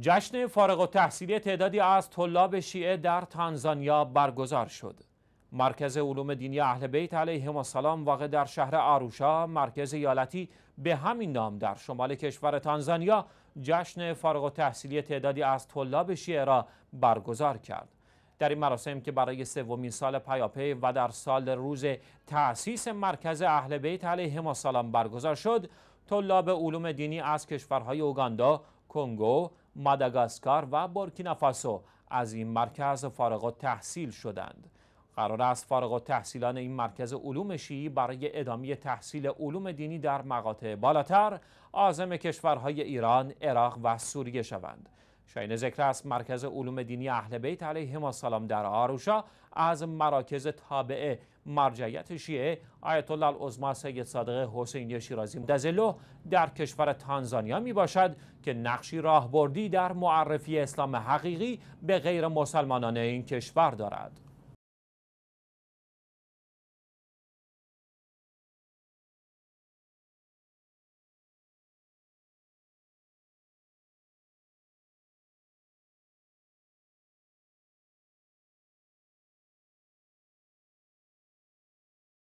جشن فارغ و تحصیلی تعدادی از طلاب شیعه در تانزانیا برگزار شد. مرکز علوم دینی اهل بیت علیهم السلام واقع در شهر آروشا مرکز یالتی به همین نام در شمال کشور تانزانیا جشن فارغ و تحصیلی تعدادی از طلاب شیعه را برگزار کرد. در این مراسم که برای سومین سال پیاپی و در سال روز تأسیس مرکز اهل بیت علیهم السلام برگزار شد، طلاب علوم دینی از کشورهای اوگاندا، کنگو، ماداگاسکار و بورکینافاسو از این مرکز فارغ تحصیل شدند قرار است فارغ تحصیلان این مرکز علوم شیعی برای ادامه تحصیل علوم دینی در مقاطع بالاتر آزم کشورهای ایران، عراق و سوریه شوند شاین ذکر است مرکز علوم دینی اهل بیت علیهم السلام در آروشا از مراکز تابعه مرجعیت شیعه آیت الله العظما سید صادق حسینی شیرازی دزلو در کشور تانزانیا می باشد که نقشی راهبردی در معرفی اسلام حقیقی به غیر مسلمانان این کشور دارد